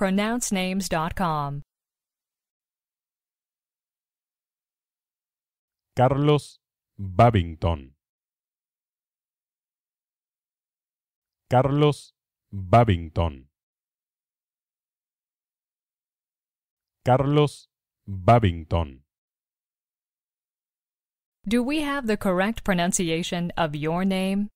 pronouncenames.com. Carlos Babington. Carlos Babington. Carlos Babington. Do we have the correct pronunciation of your name?